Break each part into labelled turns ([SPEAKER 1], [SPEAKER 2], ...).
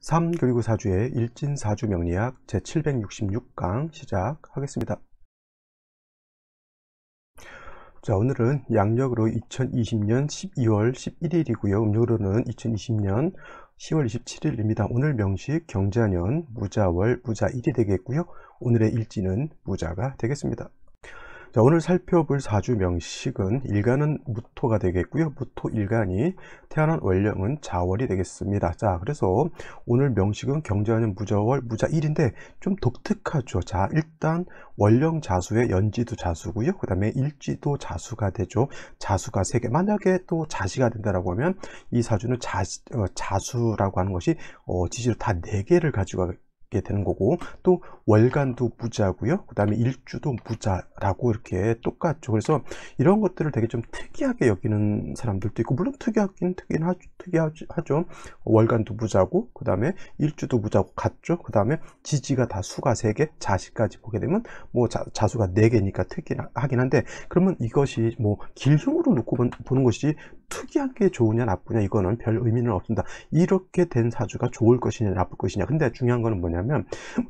[SPEAKER 1] 3교육의사주의 일진사주 명리학 제766강 시작하겠습니다. 자 오늘은 양력으로 2020년 12월 11일이고요. 음력으로는 2020년 10월 27일입니다. 오늘 명식 경자년 무자월 무자일이 되겠고요. 오늘의 일지는 무자가 되겠습니다. 자, 오늘 살펴볼 사주 명식은 일간은 무토가 되겠고요. 무토 일간이 태어난 월령은 자월이 되겠습니다. 자, 그래서 오늘 명식은 경제하는 무자월 무자일인데 좀 독특하죠. 자, 일단 월령 자수의 연지도 자수고요. 그 다음에 일지도 자수가 되죠. 자수가 세 개 만약에 또 자시가 된다라고 하면 이 사주는 자, 어, 자수라고 하는 것이 어, 지지로 다 네개를 가지고 있게 되는 거고 또 월간도 부자고요 그 다음에 일주도 부자라고 이렇게 똑같죠 그래서 이런 것들을 되게 좀 특이하게 여기는 사람들도 있고 물론 특이하긴 특이 하죠, 특이하죠 월간도 부자고 그 다음에 일주도 부자고 같죠 그 다음에 지지가 다 수가 3개 자식까지 보게 되면 뭐 자, 수가 4개니까 특이하긴 한데 그러면 이것이 뭐 길흉으로 놓고 보는 것이 특이한 게 좋으냐 나쁘냐 이거는 별 의미는 없습니다. 이렇게 된 사주가 좋을 것이냐 나쁠 것이냐 근데 중요한 거는 뭐냐면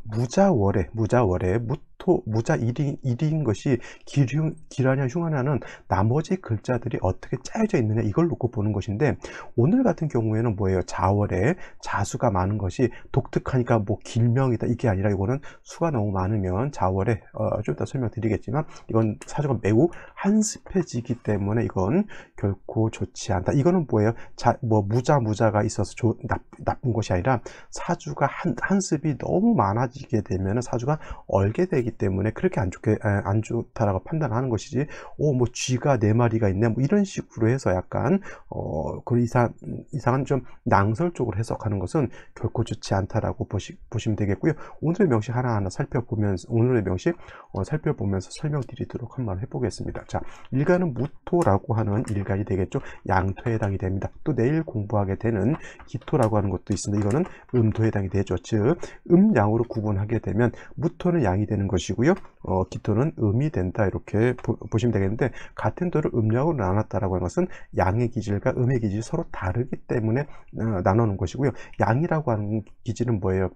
[SPEAKER 1] 무자월에 무자월에 무토 무자 일인일인 것이 기륭, 기라냐 흉하냐는 나머지 글자들이 어떻게 짜여져 있느냐 이걸 놓고 보는 것인데 오늘 같은 경우에는 뭐예요 자월에 자수가 많은 것이 독특하니까 뭐 길명이다 이게 아니라 이거는 수가 너무 많으면 자월에 어, 좀 이따 설명드리겠지만 이건 사주가 매우 한습해지기 때문에 이건 결코 좋지 않다. 이거는 뭐예요? 자, 뭐 무자 무자가 있어서 조, 나, 쁜 것이 아니라 사주가 한, 한습이 너무 많아지게 되면 사주가 얼게 되기 때문에 그렇게 안 좋게 안 좋다라고 판단하는 것이지. 오, 뭐 쥐가 네 마리가 있네. 뭐 이런 식으로 해서 약간 어, 그 이상 이상한 좀 낭설적으로 해석하는 것은 결코 좋지 않다라고 보시, 보시면 되겠고요. 오늘의 명식 하나하나 살펴보면서 오늘의 명식 어, 살펴보면서 설명드리도록 한번 해보겠습니다. 자, 일가는 무토라고 하는 일가이 되겠죠. 양토에 해당이 됩니다. 또 내일 공부하게 되는 기토라고 하는 것도 있습니다. 이거는 음토에 해당이 되죠. 즉, 음양으로 구분하게 되면 무토는 양이 되는 것이고요. 어, 기토는 음이 된다. 이렇게 보, 시면 되겠는데 같은 도를 음양으로 나눴다라고 하는 것은 양의 기질과 음의 기질이 서로 다르기 때문에 어, 나누는 것이고요. 양이라고 하는 기질은 뭐예요?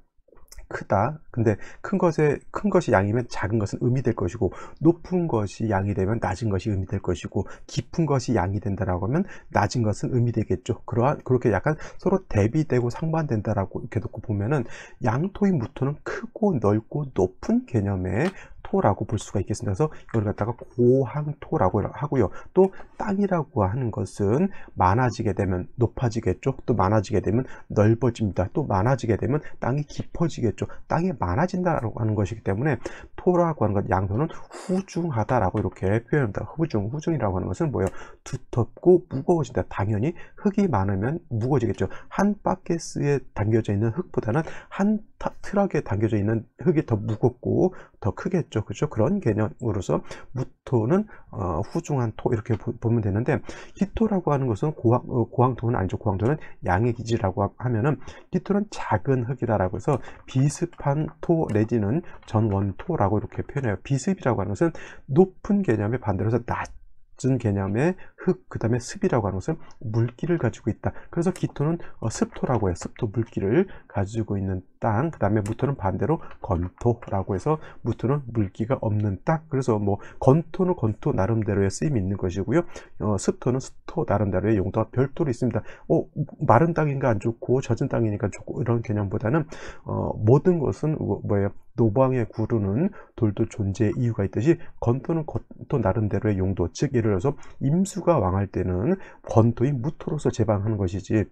[SPEAKER 1] 크다. 근데 큰 것에 큰 것이 양이면 작은 것은 음이 될 것이고 높은 것이 양이 되면 낮은 것이 음이 될 것이고 깊은 것이 양이 된다라고 하면 낮은 것은 음이 되겠죠. 그러한 그렇게 약간 서로 대비되고 상반된다라고 이렇게 놓고 보면은 양토의 무토는 크고 넓고 높은 개념의 토라고 볼 수가 있겠습니다. 그래서 이걸 갖다가 고항토라고 하고요. 또 땅이라고 하는 것은 많아지게 되면 높아지겠죠. 또 많아지게 되면 넓어집니다. 또 많아지게 되면 땅이 깊어지겠죠. 땅이 많아진다라고 하는 것이기 때문에 토라고 하는 것 양손은 후중하다라고 이렇게 표현합니다. 후중, 후중이라고 하는 것은 뭐예요? 두텁고 무거워진다. 당연히 흙이 많으면 무거워지겠죠. 한 바켓에 담겨져 있는 흙보다는 한 트럭에 담겨져 있는 흙이 더 무겁고 더 크겠죠. 있죠. 그렇죠? 그런 개념으로서 무토는 어, 후중한 토 이렇게 보, 면 되는데 기토라고 하는 것은 고황, 어, 고황토는 아니죠. 고황토는 양의 기지라고 하면은 기토는 작은 흙이다라고 해서 비습한 토 내지는 전원토라고 이렇게 표현해요. 비습이라고 하는 것은 높은 개념에 반대로 해서 낮은 개념의 흙, 그 다음에 습이라고 하는 것은 물기를 가지고 있다. 그래서 기토는 어, 습토라고 해요. 습토 물기를 가지고 있는 땅, 그 다음에 무토는 반대로 건토라고 해서 무토는 물기가 없는 땅. 그래서 뭐 건토는 건토 나름대로의 쓰임이 있는 것이고요. 어, 습토는 습토 나름대로의 용도가 별도로 있습니다. 어, 마른 땅인가 안 좋고 젖은 땅이니까 좋고 이런 개념보다는 어, 모든 것은 뭐, 뭐예요? 노방에구르는 돌도 존재의 이유가 있듯이 건토는 건토 나름대로의 용도, 즉 예를 들어서 임수가 시가 왕할 때는 권토의 무토로서 제방하는 것이지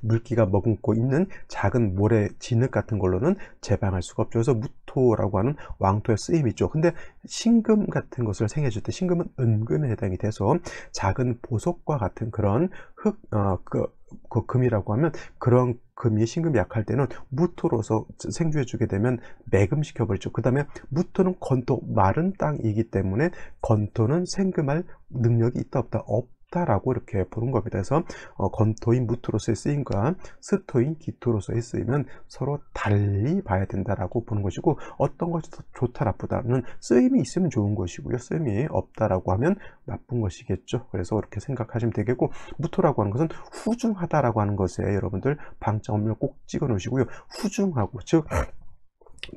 [SPEAKER 1] 물기가 머금고 있는 작은 모래 진흙 같은 걸로는 제방할 수가 없죠. 그래서 무토라고 하는 왕토의 쓰임이 있죠. 근데 신금 같은 것을 생해줄 때 신금은 은근에 해당이 돼서 작은 보석과 같은 그런 흙, 어, 그그 금이라고 하면 그런 금이 신금이 약할 때는 무토로서 생주해 주게 되면 매금 시켜버리죠 그 다음에 무토는 건토 마른 땅이기 때문에 건토는 생금할 능력이 있다 없다 없 없다라고 이렇게 보는 겁니다. 그래서 어, 건토인 무토로서의 쓰임과 스토인 기토로서의 쓰임은 서로 달리 봐야 된다라고 보는 것이고 어떤 것이 더 좋다 나쁘다는 쓰임이 있으면 좋은 것이고요. 쓰임이 없다라고 하면 나쁜 것이겠죠. 그래서 이렇게 생각하시면 되겠고 무토라고 하는 것은 후중하다라고 하는 것에 여러분들 방점을 꼭 찍어 놓으시고요. 후중하고 즉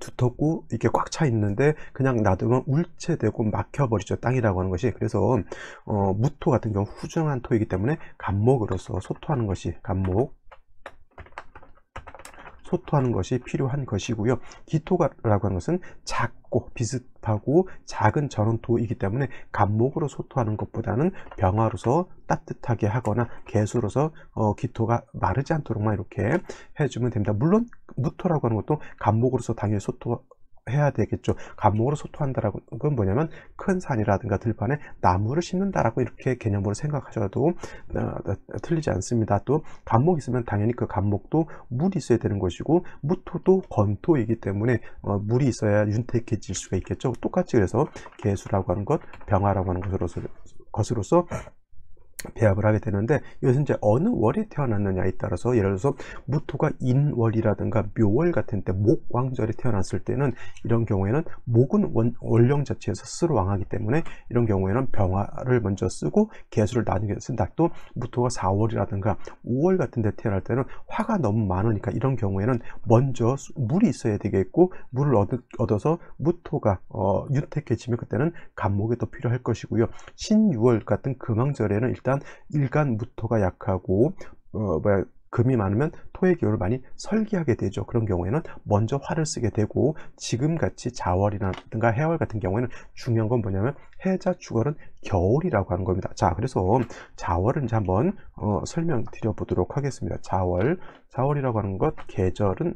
[SPEAKER 1] 두텁고 이렇게 꽉 차 있는데 그냥 놔두면 울체되고 막혀버리죠 땅이라고 하는 것이 그래서 어, 무토 같은 경우 후중한 토이기 때문에 간목으로서 소토하는 것이 간목 소토하는 것이 필요한 것이고요. 기토라고 하는 것은 작고 비슷하고 작은 전원토이기 때문에 간목으로 소토하는 것보다는 병화로서 따뜻하게 하거나 개수로서 어, 기토가 마르지 않도록만 이렇게 해주면 됩니다. 물론 무토라고 하는 것도 간목으로서 당연히 소토 해야 되겠죠. 감목으로 소토한다라는 건 뭐냐면 큰 산이라든가 들판에 나무를 심는다라고 이렇게 개념으로 생각하셔도 어, 어, 틀리지 않습니다. 또 감목이 있으면 당연히 그 감목도 물이 있어야 되는 것이고 무토도 건토이기 때문에 어, 물이 있어야 윤택해질 수가 있겠죠. 똑같이 그래서 개수라고 하는 것, 병화라고 하는 것으로서, 것으로서 배합을 하게 되는데 이것은 이제 어느 월에 태어났느냐에 따라서 예를 들어서 무토가 인월이라든가 묘월 같은 때 목왕절에 태어났을 때는 이런 경우에는 목은 원, 원령 자체에서 쓰러왕하기 때문에 이런 경우에는 병화를 먼저 쓰고 개수를 나누게 쓴다 또 무토가 4월이라든가 5월 같은 데 태어날 때는 화가 너무 많으니까 이런 경우에는 먼저 물이 있어야 되겠고 물을 얻, 어서 무토가 어, 유택해지면 그때는 감목에더 필요할 것이고요 신유월 같은 금왕절에는 일단 일단 일간 무토가 약하고 어, 뭐야 금이 많으면 토의 기호를 많이 설계하게 되죠. 그런 경우에는 먼저 화를 쓰게 되고 지금같이 자월이라든가 해월 같은 경우에는 중요한 건 뭐냐면 해자 주월은 겨울이라고 하는 겁니다. 자 그래서 자월은 이제 한번 어, 설명드려 보도록 하겠습니다. 자월, 자월이라고 하는 것 계절은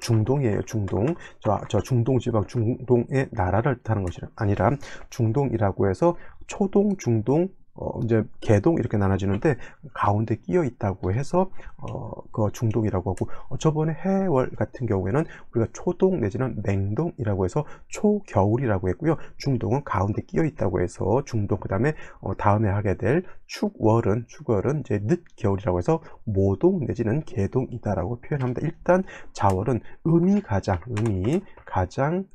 [SPEAKER 1] 중동이에요. 중동. 저, 저 중동 지방 중동의 나라를 뜻하는 것이 아니라 중동이라고 해서 초동, 중동, 어, 이제 개동 이렇게 나눠지는데 가운데 끼어 있다고 해서 어, 그 중동이라고 하고 어, 저번에 해월 같은 경우에는 우리가 초동 내지는 맹동이라고 해서 초겨울이라고 했고요 중동은 가운데 끼어 있다고 해서 중동 그 다음에 어, 다음에 하게 될 축월은 축월은 이제 늦겨울이라고 해서 모동 내지는 개동이다라고 표현합니다 일단 자월은 음이 가장 음이 가장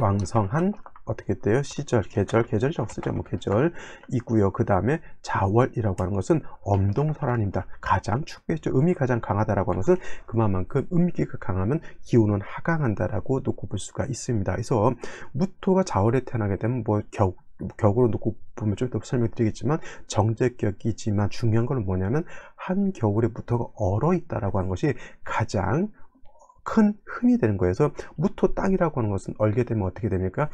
[SPEAKER 1] 왕성한 어떻게 돼요? 시절, 계절, 계절이라고 쓰죠. 뭐 계절 있고요. 그 다음에 자월이라고 하는 것은 엄동설한입니다. 가장 춥겠죠 음이 가장 강하다라고 하는 것은 그만큼 음기가 강하면 기온은 하강한다라고 놓고 볼 수가 있습니다. 그래서 무토가 자월에 태어나게 되면 뭐 겨, 격으로 놓고 보면 좀 더 설명드리겠지만 정제격이지만 중요한 건 뭐냐면 한 겨울에 무토가 얼어 있다라고 하는 것이 가장 큰 흠이 되는 거예요. 그래서 무토 땅이라고 하는 것은 얼게 되면 어떻게 됩니까?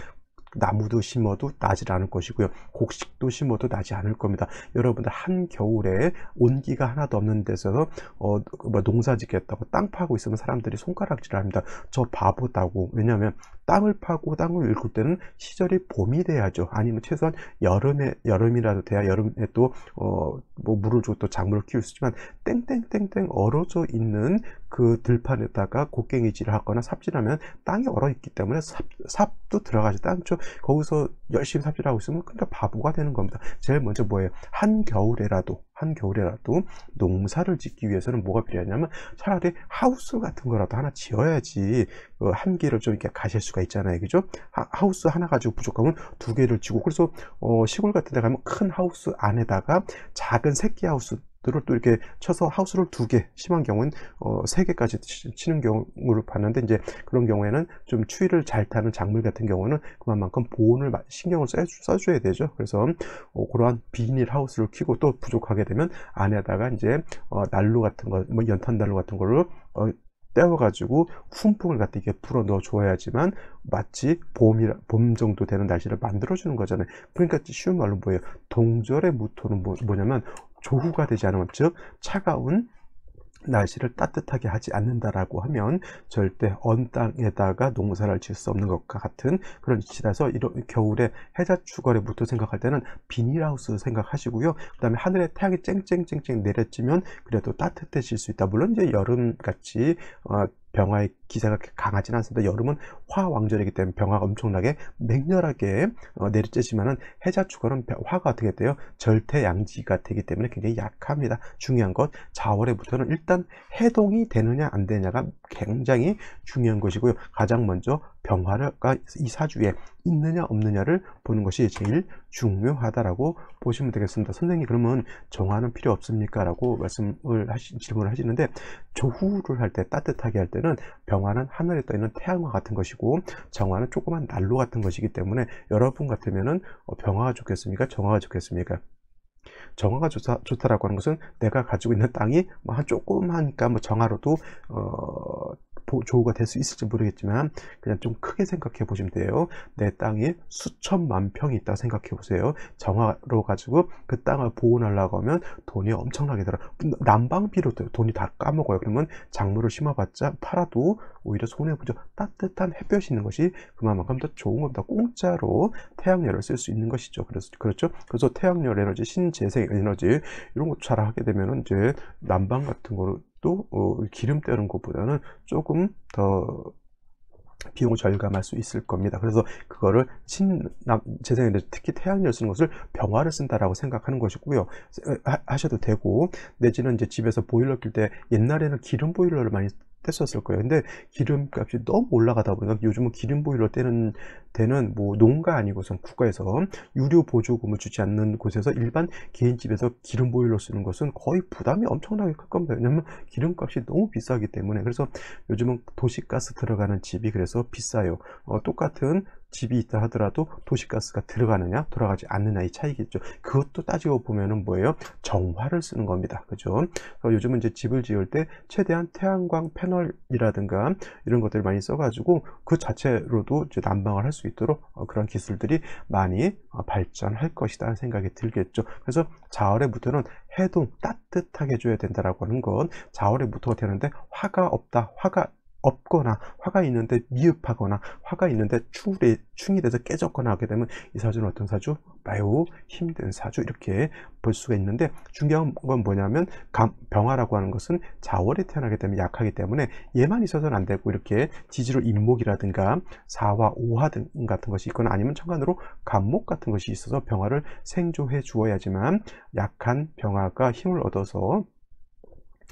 [SPEAKER 1] 나무도 심어도 나지 않을 것이고요. 곡식도 심어도 나지 않을 겁니다. 여러분들 한겨울에 온기가 하나도 없는 데서 어, 뭐 농사 짓겠다고 땅 파고 있으면 사람들이 손가락질을 합니다. 저 바보다고. 왜냐하면 땅을 파고 땅을 일굴 때는 시절이 봄이 돼야죠. 아니면 최소한 여름에 여름이라도 돼야 여름에 또뭐 어, 물을 주고 또 작물을 키울 수 있지만 땡땡땡땡 얼어져 있는 그 들판에다가 곡괭이질을 하거나 삽질하면 땅이 얼어 있기 때문에 삽, 삽도 들어가지 땅초 거기서 열심히 삽질하고 있으면 그러니까 바보가 되는 겁니다. 제일 먼저 뭐예요? 한 겨울에라도 한 겨울에라도 농사를 짓기 위해서는 뭐가 필요하냐면 차라리 하우스 같은 거라도 하나 지어야지 그 한개를 좀 이렇게 가실 수가 있잖아요, 그죠? 하, 우스 하나 가지고 부족하면 두 개를 지고 그래서 어, 시골 같은 데 가면 큰 하우스 안에다가 작은 새끼 하우스 것들또 이렇게 쳐서 하우스를 두개 심한 경우는 어, 세 개까지 치는 경우를 봤는데 이제 그런 경우에는 좀 추위를 잘 타는 작물 같은 경우는 그만큼 보온을 신경을 써줘, 야 되죠 그래서 어, 그러한 비닐 하우스를 키고 또 부족하게 되면 안에다가 이제 어, 난로 같은 거뭐 연탄 난로 같은 거를 어, 떼어가지고 훈풍을 갖다 이게 불어 넣어 줘야지만 마치 봄이 봄 정도 되는 날씨를 만들어 주는 거잖아요. 그러니까 쉬운 말로 뭐예요? 동절의 무토는 뭐, 뭐냐면 조후가 되지 않으면 즉 차가운 날씨를 따뜻하게 하지 않는다라고 하면 절대 언 땅에다가 농사를 지을 수 없는 것과 같은 그런 위치라서 이런 겨울에 해자축걸에부터 생각할 때는 비닐하우스 생각하시고요. 그 다음에 하늘에 태양이 쨍쨍쨍쨍 내려지면 그래도 따뜻해질 수 있다. 물론 이제 여름같이 어, 병화의 기세가 강하진 않습니다. 여름은 화왕절이기 때문에 병화가 엄청나게 맹렬하게 어, 내리쬐지만 해자축어는 화가 어떻게 돼요? 절태양지가 되기 때문에 굉장히 약합니다. 중요한 것 4월에부터는 일단 해동이 되느냐 안 되느냐가 굉장히 중요한 것이고요. 가장 먼저 병화가 이 사주에 있느냐 없느냐를 보는 것이 제일 중요하다라고 보시면 되겠습니다. 선생님 그러면 정화는 필요 없습니까? 라고 말씀을 하신 질문을 하시는데 조후를 할 때 따뜻하게 할 때는 병 정화는 하늘에 떠 있는 태양과 같은 것이고 정화는 조그만 난로 같은 것이기 때문에 여러분 같으면은 어, 병화가 좋겠습니까? 정화가 좋겠습니까? 정화가 좋다, 좋다라고 하는 것은 내가 가지고 있는 땅이 뭐 한조그하니까뭐 정화로도 어, 조우가 될 수 있을지 모르겠지만 그냥 좀 크게 생각해 보시면 돼요. 내 땅이 수천만 평이 있다 생각해 보세요. 정화로 가지고 그 땅을 보호하려고 하면 돈이 엄청나게 들어. 난방비로 돈이 다 까먹어요. 그러면 작물을 심어봤자 팔아도 오히려 손해보죠. 따뜻한 햇볕이 있는 것이 그만큼 더 좋은 겁니다. 공짜로 태양열을 쓸 수 있는 것이죠. 그래서, 그렇죠. 그래서 태양열 에너지, 신재생 에너지, 이런 거잘 하게 되면 이제 난방 같은 거를 또 어, 기름 때는 것보다는 조금 더 비용을 절감할 수 있을 겁니다. 그래서 그거를 신남재생에 특히 태양열 쓰는 것을 병화를 쓴다라고 생각하는 것이고요. 하, 셔도 되고 내지는 이제 집에서 보일러 낄 때 옛날에는 기름 보일러를 많이 뗐었을 거예요. 근데 기름값이 너무 올라가다 보니까 요즘은 기름 보일러 떼는 데는 뭐 농가 아니고선 국가에서 유료 보조금을 주지 않는 곳에서 일반 개인집에서 기름 보일러 쓰는 것은 거의 부담이 엄청나게 클 겁니다. 왜냐면 하 기름값이 너무 비싸기 때문에 그래서 요즘은 도시가스 들어가는 집이 그래서 비싸요. 어, 똑같은 집이 있다 하더라도 도시가스가 들어가느냐 돌아가지 않느냐 이 차이겠죠 그것도 따지고 보면은 뭐예요 정화를 쓰는 겁니다 그죠 요즘은 이제 집을 지을 때 최대한 태양광 패널이라든가 이런 것들을 많이 써가지고 그 자체로도 이제 난방을 할 수 있도록 어, 그런 기술들이 많이 어, 발전할 것이다 생각이 들겠죠 그래서 자월에부터는 해동 따뜻하게 줘야 된다라고 하는 건자월에부터가 되는데 화가 없다 화가 없거나 화가 있는데 미흡하거나 화가 있는데 충이, 충이 돼서 깨졌거나 하게 되면 이 사주는 어떤 사주? 매우 힘든 사주 이렇게 볼 수가 있는데 중요한 건 뭐냐면 감, 병화라고 하는 것은 자월에 태어나게 되면 약하기 때문에 얘만 있어서는 안 되고 이렇게 지지로 인목이라든가 사화, 오화 등 같은 것이 있거나 아니면 천간으로 감목 같은 것이 있어서 병화를 생조해 주어야지만 약한 병화가 힘을 얻어서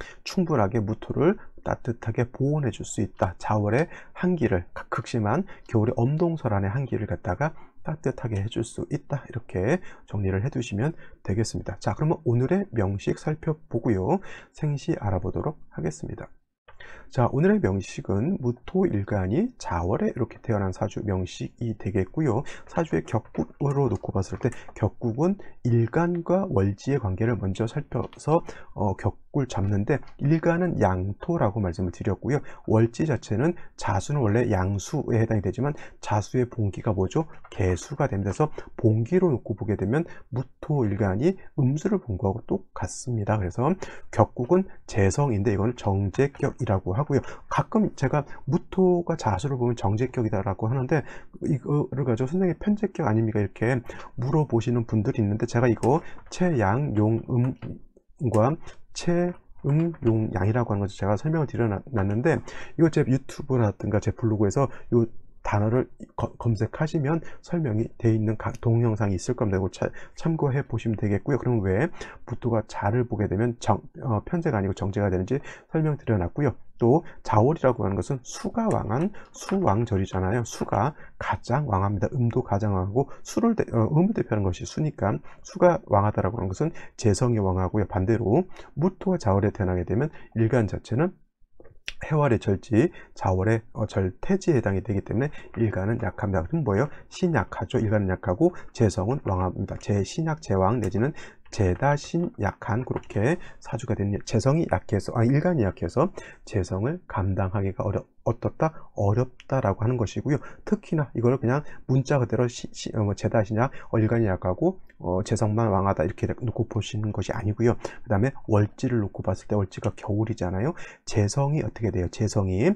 [SPEAKER 1] 충분하게 무토를 따뜻하게 보온해 줄 수 있다. 4월의 한기를 극심한 겨울의 엄동설안의 한기를 갖다가 따뜻하게 해 줄 수 있다 이렇게 정리를 해 두시면 되겠습니다 자 그러면 오늘의 명식 살펴보고요 생시 알아보도록 하겠습니다 자 오늘의 명식은 무토일간이 자월에 이렇게 태어난 사주 명식이 되겠고요 사주의 격국으로 놓고 봤을 때 격국은 일간과 월지의 관계를 먼저 살펴서 어, 격국을 잡는데 일간은 양토라고 말씀을 드렸고요 월지 자체는 자수는 원래 양수에 해당이 되지만 자수의 봉기가 뭐죠? 개수가 됩니다 그래서 봉기로 놓고 보게 되면 무토일간이 음수를 본 거하고 똑같습니다 그래서 격국은 재성인데 이건 정제격이라고 하고요. 가끔 제가 무토가 자수를 보면 정제격이다라고 하는데 이거를 가지고 선생님 편제격 아닙니까 이렇게 물어보시는 분들이 있는데 제가 이거 체양용음과 체 음용양이라고 하는 것을 제가 설명을 드려놨는데 이거 제 유튜브라든가 제 블로그에서 요 단어를 거, 검색하시면 설명이 돼 있는 각 동영상이 있을 겁니다. 참, 참고해 보시면 되겠고요. 그럼 왜 부토가 자를 보게 되면 정, 어, 편제가 아니고 정제가 되는지 설명드려놨고요. 또 자월이라고 하는 것은 수가 왕한 수왕절이잖아요. 수가 가장 왕합니다. 음도 가장 왕하고 수를 대, 어, 음을 대표하는 것이 수니까 수가 왕하다라고 하는 것은 재성이 왕하고요. 반대로 무토가 자월에 태어나게 되면 일간 자체는 해월의 절지, 자월의 어, 절태지에 해당이 되기 때문에 일간은 약합니다. 그럼 뭐예요? 신약하죠. 일간은 약하고 재성은 왕합니다. 재신약, 재왕 내지는 재다신 약한 그렇게 사주가 되는 재성이 약해서 아 일간이 약해서 재성을 감당하기가 어려 어떻다 어렵다라고 하는 것이고요. 특히나 이걸 그냥 문자 그대로 시, 시, 어, 재다신약 뭐 어, 일간이 약하고 어, 재성만 왕하다 이렇게 놓고 보시는 것이 아니고요. 그 다음에 월지를 놓고 봤을 때 월지가 겨울이잖아요. 재성이 어떻게 돼요? 재성이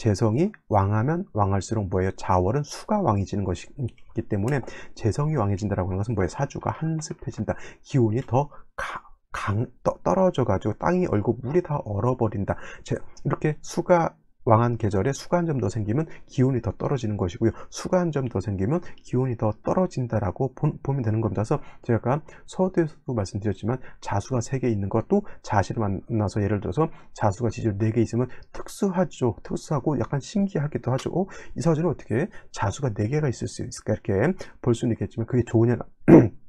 [SPEAKER 1] 재성이 왕하면 왕할수록 뭐예요? 자월은 수가 왕해지는 것이기 때문에 재성이 왕해진다라고 하는 것은 뭐예요? 사주가 한습해진다. 기온이 더 가, 강, 떨어져 가지고 땅이 얼고 물이 다 얼어버린다. 이렇게 수가 왕한 계절에 수가 한 점 더 생기면 기온이 더 떨어지는 것이고요. 수가 한 점 더 생기면 기온이 더 떨어진다라고 보면 되는 겁니다. 그래서 제가 서두에서도 말씀드렸지만 자수가 3개 있는 것도 자시를 만나서 예를 들어서 자수가 지질 4개 있으면 특수하죠. 특수하고 약간 신기하기도 하죠. 어? 이 사주는 어떻게 자수가 4개가 있을 수 있을까? 이렇게 볼 수는 있겠지만 그게 좋으냐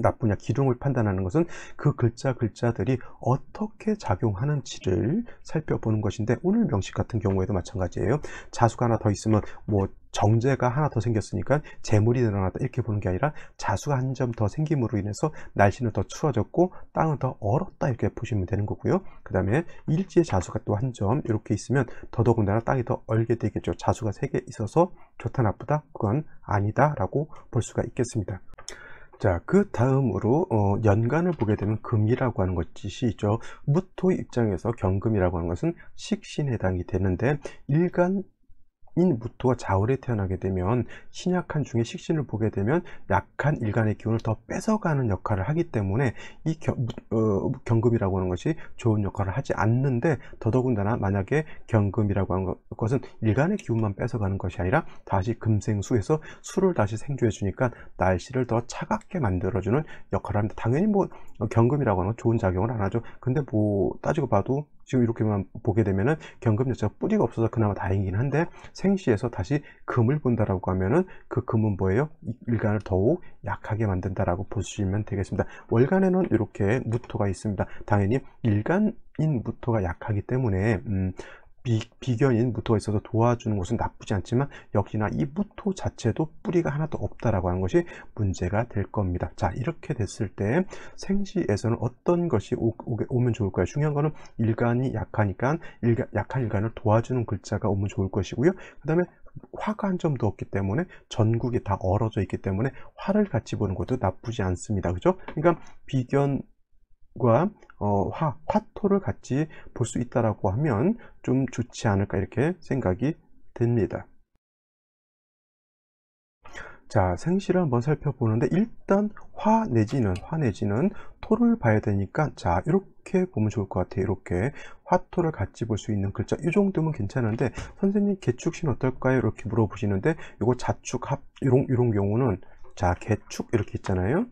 [SPEAKER 1] 나쁘냐 기둥을 판단하는 것은 그 글자 글자들이 어떻게 작용하는지를 살펴보는 것인데 오늘 명식 같은 경우에도 마찬가지예요 자수가 하나 더 있으면 뭐 정제가 하나 더 생겼으니까 재물이 늘어났다 이렇게 보는 게 아니라 자수가 한 점 더 생김으로 인해서 날씨는 더 추워졌고 땅은 더 얼었다 이렇게 보시면 되는 거고요 그 다음에 일지의 자수가 또 한 점 이렇게 있으면 더더군다나 땅이 더 얼게 되겠죠 자수가 세 개 있어서 좋다 나쁘다 그건 아니다 라고 볼 수가 있겠습니다 자, 그 다음으로 어, 연간을 보게 되면 금이라고 하는 것이 있죠. 무토 입장에서 경금이라고 하는 것은 식신에 해당이 되는데 일간 인부터 자월에 태어나게 되면 신약한 중에 식신을 보게 되면 약한 일간의 기운을 더 뺏어가는 역할을 하기 때문에 이 겨, 어, 경 금이라고 하는 것이 좋은 역할을 하지 않는데 더더군다나 만약에 경금이라고 하는 것은 일간의 기운만 뺏어가는 것이 아니라 다시 금생수에서 수를 다시 생주해 주니까 날씨를 더 차갑게 만들어주는 역할을 합니다. 당연히 뭐 경금이라고 하는 건 좋은 작용을 안 하죠. 근데 뭐 따지고 봐도 지금 이렇게만 보게 되면은 경금 자체가 뿌리가 없어서 그나마 다행이긴 한데 생시에서 다시 금을 본다라고 하면은 그 금은 뭐예요? 일간을 더욱 약하게 만든다라고 보시면 되겠습니다. 월간에는 이렇게 무토가 있습니다. 당연히 일간인 무토가 약하기 때문에 음, 비, 견인 무토가 있어서 도와주는 것은 나쁘지 않지만 역시나 이 무토 자체도 뿌리가 하나도 없다라고 하는 것이 문제가 될 겁니다. 자 이렇게 됐을 때 생시에서는 어떤 것이 오, 오면 좋을까요? 중요한 거는 일간이 약하니까 일간, 약한 일간을 도와주는 글자가 오면 좋을 것이고요. 그 다음에 화가 한 점도 없기 때문에 전국이 다 얼어져 있기 때문에 화를 같이 보는 것도 나쁘지 않습니다. 그죠? 그러니까 비견 과 어, 화, 화토를 같이 볼 수 있다라고 하면 좀 좋지 않을까 이렇게 생각이 됩니다. 자, 생시를 한번 살펴보는데 일단 화 내지는 화 내지는 토를 봐야 되니까 자, 이렇게 보면 좋을 것 같아요. 이렇게 화토를 같이 볼 수 있는 글자 이 정도면 괜찮은데 선생님 개축신 어떨까요? 이렇게 물어보시는데 이거 자축합 이런 이런 경우는 자, 개축 이렇게 있잖아요.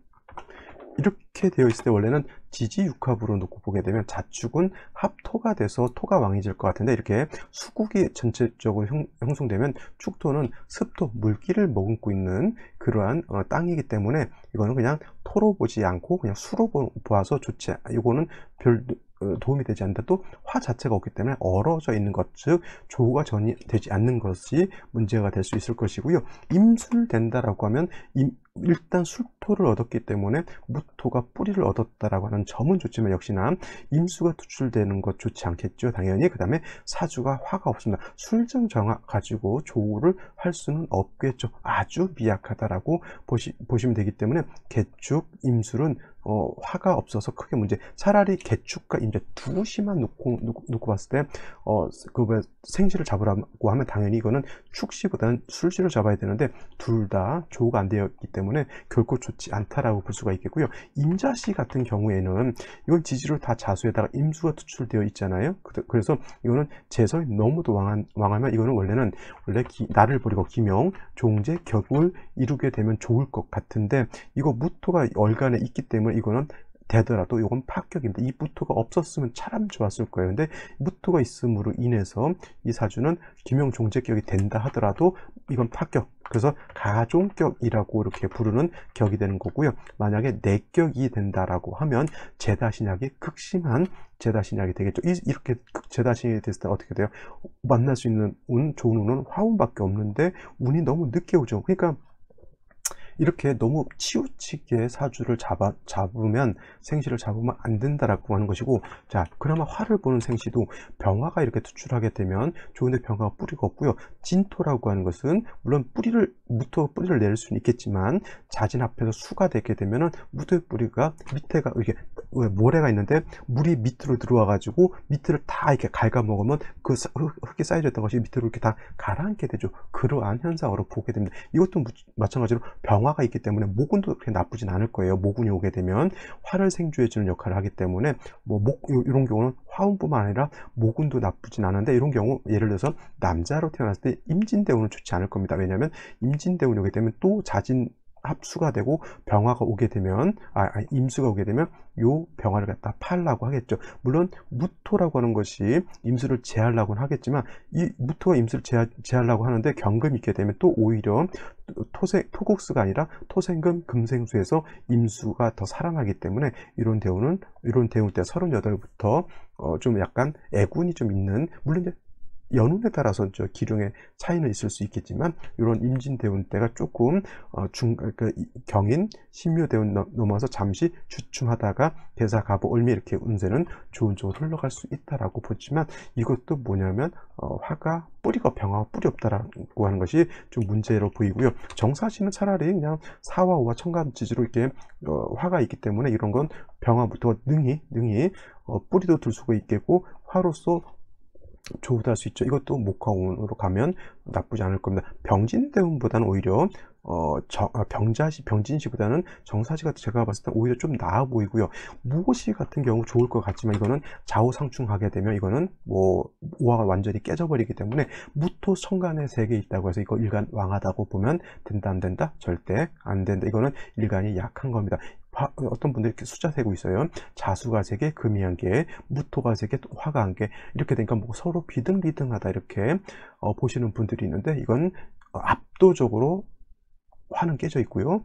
[SPEAKER 1] 이렇게 되어 있을 때 원래는 지지육합으로 놓고 보게 되면 자축은 합토가 돼서 토가 왕이될것 같은데 이렇게 수국이 전체적으로 형, 성되면 축토는 습토 물기를 머금고 있는 그러한 어, 땅이기 때문에 이거는 그냥 토로 보지 않고 그냥 수로 보, 아서 좋지 이거는 별그 도움이 되지 않는다. 또 화 자체가 없기 때문에 얼어져 있는 것, 즉 조우가 전이 되지 않는 것이 문제가 될 수 있을 것이고요. 임술된다라고 하면 임, 일단 술토를 얻었기 때문에 무토가 뿌리를 얻었다라고 하는 점은 좋지만 역시나 임수가 투출되는 것 좋지 않겠죠. 당연히 그 다음에 사주가 화가 없습니다. 술정 정화 가지고 조우를 할 수는 없겠죠. 아주 미약하다라고 보시, 보시면 되기 때문에 개축 임술은 어, 화가 없어서 크게 문제. 차라리 개축과 임자 두 시만 놓고 놓고, 놓고 봤을 때 어, 그왜 생시를 잡으라고 하면 당연히 이거는 축시보다는 술시를 잡아야 되는데 둘 다 조가 안 되었기 때문에 결코 좋지 않다라고 볼 수가 있겠고요. 임자시 같은 경우에는 이건 지지로다 자수에다가 임수가 투출되어 있잖아요. 그래서 이거는 재성이 너무도 왕한, 왕하면 이거는 원래는 원래 기, 나를 버리고 기명, 종제 격을 이루게 되면 좋을 것 같은데 이거 무토가 얼간에 있기 때문에 이거는 되더라도 이건 파격입니다. 이 무토가 없었으면 참 좋았을 거예요. 근데 무토가 있음으로 인해서 이 사주는 김용종제격이 된다 하더라도 이건 파격. 그래서 가종격이라고 이렇게 부르는 격이 되는 거고요. 만약에 내격이 된다라고 하면 제다신약이 극심한 제다신약이 되겠죠. 이렇게 제다신약이 됐을 때 어떻게 돼요? 만날 수 있는 운, 좋은 운은 화운밖에 없는데 운이 너무 늦게 오죠. 그러니까 이렇게 너무 치우치게 사주를 잡아, 잡으면 생시를 잡으면 안 된다라고 하는 것이고 자 그나마 화를 보는 생시도 병화가 이렇게 투출하게 되면 좋은데 병화가 뿌리가 없고요 진토라고 하는 것은 물론 뿌리를 무토 뿌리를 내릴 수는 있겠지만 자진 앞에서 수가 되게 되면은 무토의 뿌리가 밑에가 이게 렇왜 모래가 있는데 물이 밑으로 들어와 가지고 밑을 다 이렇게 갉아 먹으면 그 흙이 쌓여졌던 것이 밑으로 이렇게 다 가라앉게 되죠 그러한 현상으로 보게 됩니다 이것도 마찬가지로 병화가 있기 때문에 모근도 그렇게 나쁘진 않을 거예요 모근이 오게 되면 화를 생주해 주는 역할을 하기 때문에 뭐 목, 이런 경우는 화운뿐만 아니라 모근도 나쁘진 않은데 이런 경우 예를 들어서 남자로 태어났을 때 임진대운은 좋지 않을 겁니다 왜냐하면 임진대운이 오게 되면 또 자진 합수가 되고 병화가 오게 되면 아, 아, 임수가 오게 되면 요 병화를 갖다 팔라고 하겠죠. 물론 무토라고 하는 것이 임수를 제하려고는 하겠지만 이 무토가 임수를 제하, 제하려고 하는데 경금이 있게 되면 또 오히려 토생 토국수가 아니라 토생금 금생수에서 임수가 더 살아나기 때문에 이런 대우는 이런 대우 때 38부터 어, 좀 약간 애군이 좀 있는 물론 이제 연운에 따라서 저 기륭의 차이는 있을 수 있겠지만 이런 임진대운 때가 조금 어, 중, 그, 경인 신묘대운 넘어서 잠시 주춤하다가 대사가보 을미 이렇게 운세는 좋은 쪽으로 흘러갈 수 있다라고 보지만 이것도 뭐냐면 어, 화가 뿌리가 병화고 뿌리 없다라고 하는 것이 좀 문제로 보이고요. 정사시는 차라리 그냥 사와 오와 청감지지로 이렇게 어, 화가 있기 때문에 이런 건 병화부터 능히 능히 어, 뿌리도 둘 수가 있겠고 화로서 조다할수 있죠. 이것도 목화운으로 가면 나쁘지 않을 겁니다. 병진대운보다는 오히려 어, 정, 아, 병자시, 병진시보다는 정사시가 제가 봤을 때 오히려 좀 나아 보이고요. 무고시 같은 경우 좋을 것 같지만 이거는 좌우상충하게 되면 이거는 뭐 우화가 완전히 깨져버리기 때문에 무토성간의 세계에 있다고 해서 이거 일간 왕하다고 보면 된다 안 된다 절대 안 된다. 이거는 일간이 약한 겁니다. 어떤 분들 이렇게 숫자 세고 있어요. 자수가 세 개, 금이 한 개, 무토가 세 개, 화가 한 개. 이렇게 되니까 뭐 서로 비등비등하다 이렇게 어, 보시는 분들이 있는데 이건 압도적으로 화는 깨져 있고요.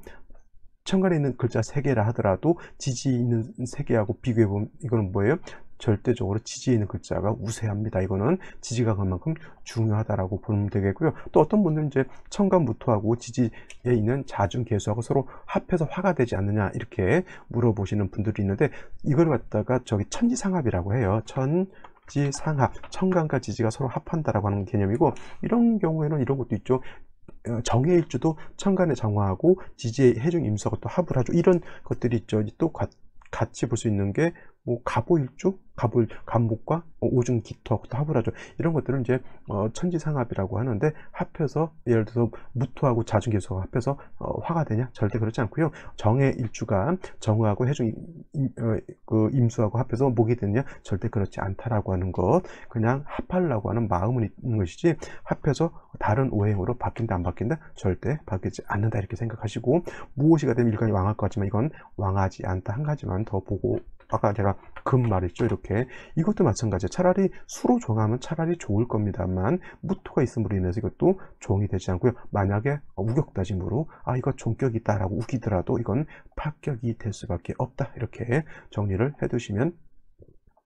[SPEAKER 1] 천간에 있는 글자 3개라 하더라도 지지 있는 3개하고 비교해보면 이거는 뭐예요? 절대적으로 지지에 있는 글자가 우세합니다. 이거는 지지가 그만큼 중요하다라고 보면 되겠고요. 또 어떤 분들은 이제 청간무토하고 지지에 있는 자중개수하고 서로 합해서 화가 되지 않느냐 이렇게 물어보시는 분들이 있는데 이걸 갖다가 저기 천지상합이라고 해요. 천지 상합, 청간과 지지가 서로 합한다라고 하는 개념이고 이런 경우에는 이런 것도 있죠. 어, 정해 일주도 천간에 정화하고 지지의 해중 임서가 또 합을 하죠. 이런 것들이 있죠. 또 같이 볼 수 있는 게 뭐가보일주 가보일 간목과 오중 기토, 합을라죠 이런 것들은 이제 어, 천지상합이라고 하는데 합해서 예를 들어서 무토하고 자중기소가 합해서 어, 화가 되냐? 절대 그렇지 않고요. 정의 일주가 정하고 해중 어, 그 임수하고 합해서 목이 되냐? 절대 그렇지 않다라고 하는 것. 그냥 합하려고 하는 마음은 있는 것이지 합해서 다른 오행으로 바뀐다 안 바뀐다 절대 바뀌지 않는다 이렇게 생각하시고 무엇이가 되면 일간이 왕할 것 같지만 이건 왕하지 않다 한 가지만 더 보고 아까 제가 금 말했죠 이렇게 이것도 마찬가지예요 차라리 수로 정하면 차라리 좋을 겁니다만 무토가 있음으로 인해서 이것도 종이 되지 않고요 만약에 우격다짐으로 아 이거 종격이다 라고 우기더라도 이건 파격이 될 수밖에 없다 이렇게 정리를 해 두시면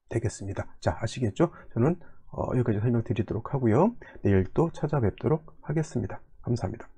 [SPEAKER 1] 되겠습니다 자 아시겠죠 저는 어, 여기까지 설명드리도록 하고요 내일 또 찾아뵙도록 하겠습니다 감사합니다